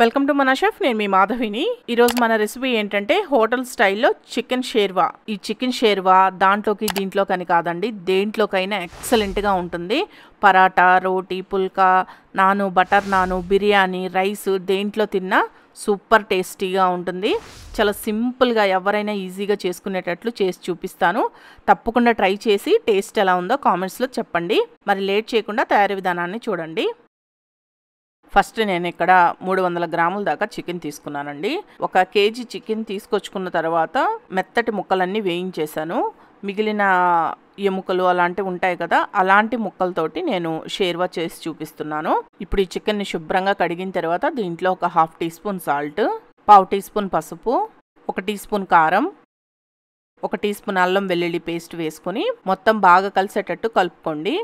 welcome to మన chef నేను మీ మాధవిని ఈరోజు మన రెసిపీ ఏంటంటే హోటల్ స్టైల్లో చికెన్ షేర్వా ఈ చికెన్ షేర్వా దాంట్లోకి దీంట్లోకని కాదండి దేంట్లోకైనా ఎక్సలెంట్గా ఉంటుంది పరాటా రోటీ పుల్కా నాను బటర్ నాను బిర్యానీ రైస్ దేంట్లో తిన్నా సూపర్ టేస్టీగా ఉంటుంది చాలా సింపుల్గా ఎవరైనా ఈజీగా చేసుకునేటట్లు చేసి చూపిస్తాను తప్పకుండా ట్రై చేసి టేస్ట్ ఎలా ఉందో కామెంట్స్లో చెప్పండి మరి లేట్ చేయకుండా తయారీ విధానాన్ని చూడండి ఫస్ట్ నేను ఇక్కడ మూడు వందల గ్రాముల దాకా చికెన్ తీసుకున్నానండి ఒక కేజీ చికెన్ తీసుకొచ్చుకున్న తర్వాత మెత్తటి ముక్కలన్నీ వేయించేశాను మిగిలిన ఎముకలు అలాంటివి ఉంటాయి కదా అలాంటి ముక్కలతోటి నేను షేర్వా చేసి చూపిస్తున్నాను ఇప్పుడు ఈ చికెన్ని శుభ్రంగా కడిగిన తర్వాత దీంట్లో ఒక హాఫ్ టీ స్పూన్ సాల్ట్ పావు టీ స్పూన్ పసుపు ఒక టీ స్పూన్ కారం ఒక టీ స్పూన్ అల్లం వెల్లుల్లి పేస్ట్ వేసుకొని మొత్తం బాగా కలిసేటట్టు కలుపుకోండి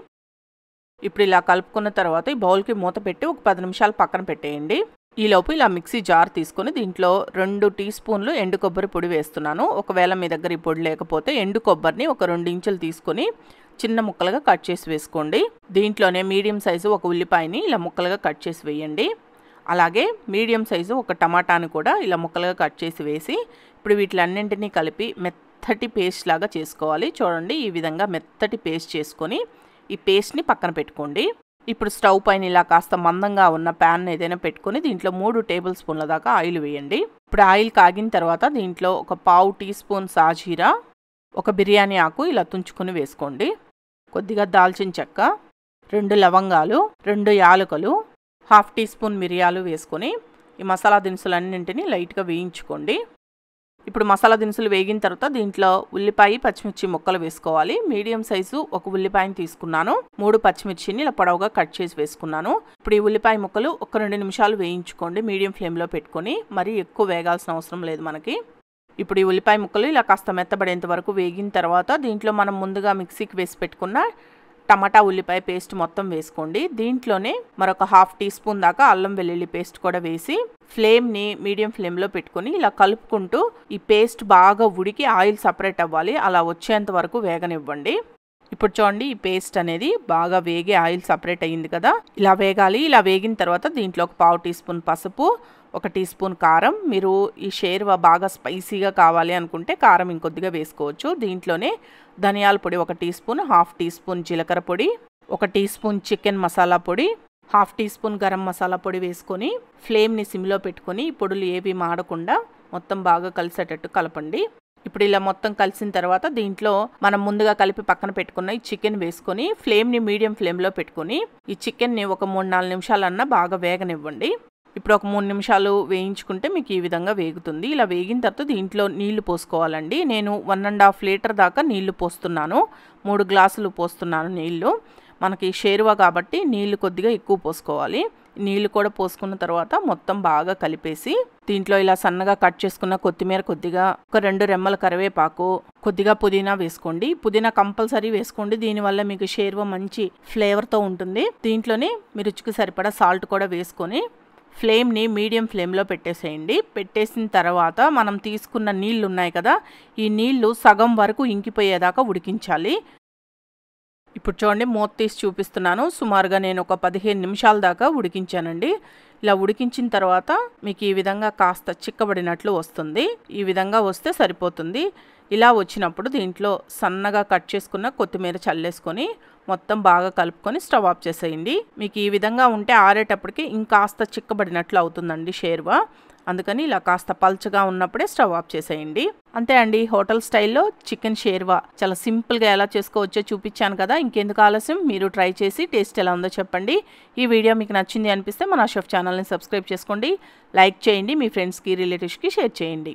ఇప్పుడు ఇలా కలుపుకున్న తర్వాత ఈ బౌల్కి మూత పెట్టి ఒక పది నిమిషాలు పక్కన పెట్టేయండి ఈలోపు ఇలా మిక్సీ జార్ తీసుకొని దీంట్లో రెండు టీ స్పూన్లు ఎండు కొబ్బరి పొడి వేస్తున్నాను ఒకవేళ మీ దగ్గర ఈ పొడి లేకపోతే ఎండు కొబ్బరిని ఒక రెండు ఇంచులు తీసుకొని చిన్న ముక్కలుగా కట్ చేసి వేసుకోండి దీంట్లోనే మీడియం సైజు ఒక ఉల్లిపాయని ఇలా ముక్కలుగా కట్ చేసి వేయండి అలాగే మీడియం సైజు ఒక టమాటాని కూడా ఇలా ముక్కలుగా కట్ చేసి వేసి ఇప్పుడు వీటిలన్నింటినీ కలిపి మెత్తటి పేస్ట్ లాగా చేసుకోవాలి చూడండి ఈ విధంగా మెత్తటి పేస్ట్ చేసుకొని ఈ పేస్ట్ని పక్కన పెట్టుకోండి ఇప్పుడు స్టవ్ పైన ఇలా కాస్త మందంగా ఉన్న ప్యాన్ ఏదైనా పెట్టుకొని దీంట్లో మూడు టేబుల్ స్పూన్ల దాకా ఆయిల్ వేయండి ఇప్పుడు ఆయిల్ కాగిన తర్వాత దీంట్లో ఒక పావు టీ స్పూన్ సాజీరా ఒక బిర్యానీ ఆకు ఇలా తుంచుకొని వేసుకోండి కొద్దిగా దాల్చిన చెక్క రెండు లవంగాలు రెండు యాలకులు హాఫ్ టీ స్పూన్ మిరియాలు వేసుకొని ఈ మసాలా దినుసులన్నింటినీ లైట్గా వేయించుకోండి ఇప్పుడు మసాలా దినుసులు వేగిన తర్వాత దీంట్లో ఉల్లిపాయ పచ్చిమిర్చి ముక్కలు వేసుకోవాలి మీడియం సైజు ఒక ఉల్లిపాయని తీసుకున్నాను మూడు పచ్చిమిర్చిని ఇలా పొడవుగా కట్ చేసి వేసుకున్నాను ఇప్పుడు ఈ ఉల్లిపాయ ముక్కలు ఒక రెండు నిమిషాలు వేయించుకోండి మీడియం ఫ్లేమ్లో పెట్టుకొని మరీ ఎక్కువ వేగాల్సిన అవసరం లేదు మనకి ఇప్పుడు ఈ ఉల్లిపాయ ముక్కలు ఇలా కాస్త మెత్తబడేంత వరకు వేగిన తర్వాత దీంట్లో మనం ముందుగా మిక్సీకి వేసి పెట్టుకున్న టమాటా ఉల్లిపాయ పేస్ట్ మొత్తం వేసుకోండి దీంట్లోనే మరొక హాఫ్ టీ స్పూన్ దాకా అల్లం వెల్లుల్లి పేస్ట్ కూడా వేసి ఫ్లేమ్ని మీడియం ఫ్లేమ్లో పెట్టుకొని ఇలా కలుపుకుంటూ ఈ పేస్ట్ బాగా ఉడికి ఆయిల్ సపరేట్ అవ్వాలి అలా వచ్చేంత వరకు వేగనివ్వండి ఇప్పుడు చూడండి ఈ పేస్ట్ అనేది బాగా వేగే ఆయిల్ సపరేట్ అయ్యింది కదా ఇలా వేగాలి ఇలా వేగిన తర్వాత దీంట్లో ఒక పావు టీ స్పూన్ పసుపు ఒక టీ స్పూన్ కారం మీరు ఈ షేర్వా బాగా స్పైసీగా కావాలి అనుకుంటే కారం ఇంకొద్దిగా వేసుకోవచ్చు దీంట్లోనే ధనియాల పొడి ఒక tea spoon half tea spoon జీలకర్ర పొడి ఒక టీ స్పూన్ చికెన్ మసాలా పొడి half tea spoon garam masala పొడి వేసుకొని ఫ్లేమ్ని సిమ్లో పెట్టుకొని పొడులు ఏవి మాడకుండా మొత్తం బాగా కలిసేటట్టు కలపండి ఇప్పుడు ఇలా మొత్తం కలిసిన తర్వాత దీంట్లో మనం ముందుగా కలిపి పక్కన పెట్టుకున్న ఈ చికెన్ వేసుకొని ఫ్లేమ్ని మీడియం ఫ్లేమ్లో పెట్టుకొని ఈ చికెన్ని ఒక మూడు నాలుగు నిమిషాలన్నా బాగా వేగనివ్వండి ఇప్పుడు ఒక మూడు నిమిషాలు వేయించుకుంటే మీకు ఈ విధంగా వేగుతుంది ఇలా వేగిన తర్వాత దీంట్లో నీళ్లు పోసుకోవాలండి నేను వన్ అండ్ హాఫ్ లీటర్ దాకా నీళ్లు పోస్తున్నాను మూడు గ్లాసులు పోస్తున్నాను నీళ్లు మనకి షేరువా కాబట్టి నీళ్లు కొద్దిగా ఎక్కువ పోసుకోవాలి నీళ్లు కూడా పోసుకున్న తర్వాత మొత్తం బాగా కలిపేసి దీంట్లో ఇలా సన్నగా కట్ చేసుకున్న కొత్తిమీర కొద్దిగా ఒక రెండు రెమ్మల కరివేపాకు కొద్దిగా పుదీనా వేసుకోండి పుదీనా కంపల్సరీ వేసుకోండి దీనివల్ల మీకు షేర్వ మంచి ఫ్లేవర్తో ఉంటుంది దీంట్లోనే మీ రుచికి సరిపడా సాల్ట్ కూడా వేసుకొని ఫ్లేమ్ని మీడియం ఫ్లేమ్లో పెట్టేసేయండి పెట్టేసిన తర్వాత మనం తీసుకున్న నీళ్ళు ఉన్నాయి కదా ఈ నీళ్లు సగం వరకు ఇంకిపోయేదాకా ఉడికించాలి ఇప్పుడు చూడండి మూత తీసి చూపిస్తున్నాను సుమారుగా నేను ఒక పదిహేను నిమిషాల దాకా ఉడికించానండి ఇలా ఉడికించిన తర్వాత మీకు ఈ విధంగా కాస్త చిక్కబడినట్లు వస్తుంది ఈ విధంగా వస్తే సరిపోతుంది ఇలా వచ్చినప్పుడు దీంట్లో సన్నగా కట్ చేసుకున్న కొత్తిమీర చల్లేసుకొని మొత్తం బాగా కలుపుకొని స్టవ్ ఆఫ్ చేసేయండి మీకు ఈ విధంగా ఉంటే ఆరేటప్పటికి ఇంకాస్త చిక్కబడినట్లు అవుతుందండి షేర్వా అందుకని ఇలా కాస్త పల్చగా ఉన్నప్పుడే స్టవ్ ఆఫ్ చేసేయండి అంతే అండి హోటల్ స్టైల్లో చికెన్ షేర్వా చాలా సింపుల్గా ఎలా చేసుకోవచ్చో చూపించాను కదా ఇంకెందుకు ఆలస్యం మీరు ట్రై చేసి టేస్ట్ ఎలా ఉందో చెప్పండి ఈ వీడియో మీకు నచ్చింది అనిపిస్తే మన షెఫ్ ఛానల్ని సబ్స్క్రైబ్ చేసుకోండి లైక్ చేయండి మీ ఫ్రెండ్స్కి రిలేటివ్స్కి షేర్ చేయండి